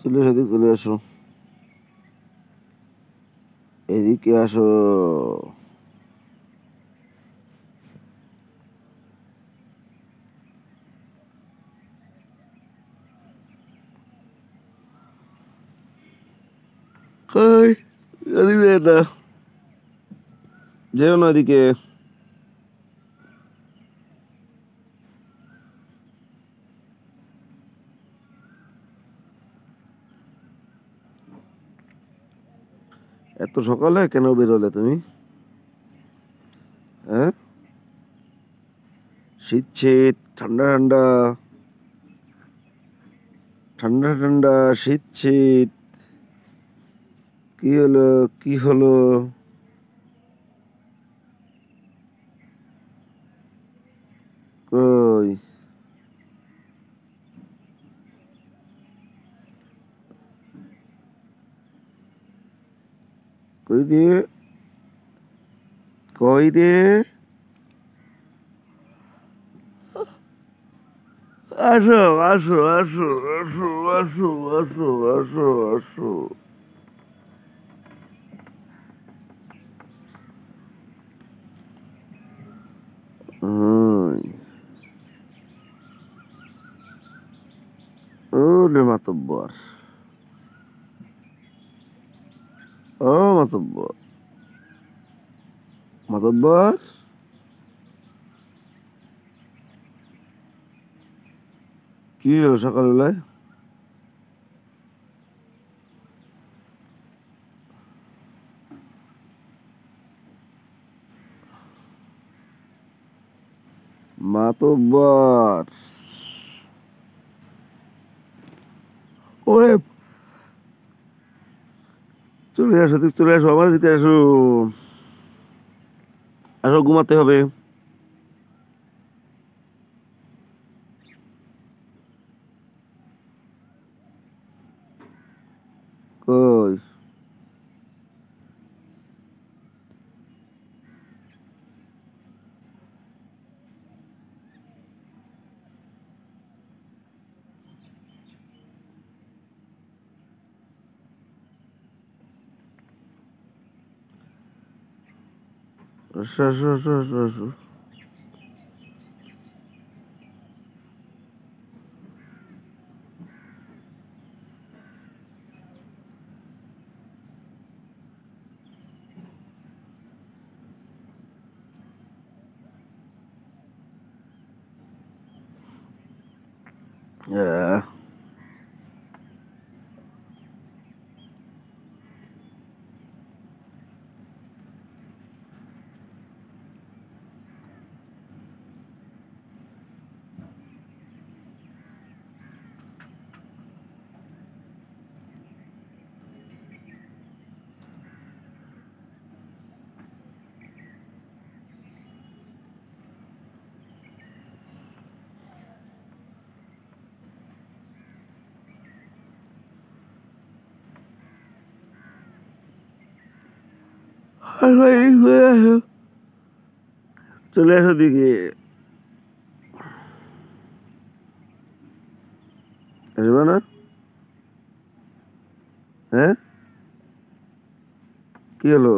চলে এসো চলে আসো এদিকে আসো যেও না এদিকে এত সকালে কেন বেরোলে তুমি হ্যাঁ শীত শীত ঠান্ডা ঠান্ডা ঠান্ডা ঠান্ডা শীত শীত কি হলো কি হলো Cuide. Cuide. Ajo, ajo, ajo, ajo, ajo, ajo, ajo, ajo. Ai. Olha o mato ও মাতব্বর মাতব্বর কি হলো সকালবেলায় মাতব্বর ওরে চলে আসো চলে আসো আমার দিকে আসো আসো ঘুমাতে হবে Yeah. চলে আসো দিকে আসবে না হ্যাঁ কি হলো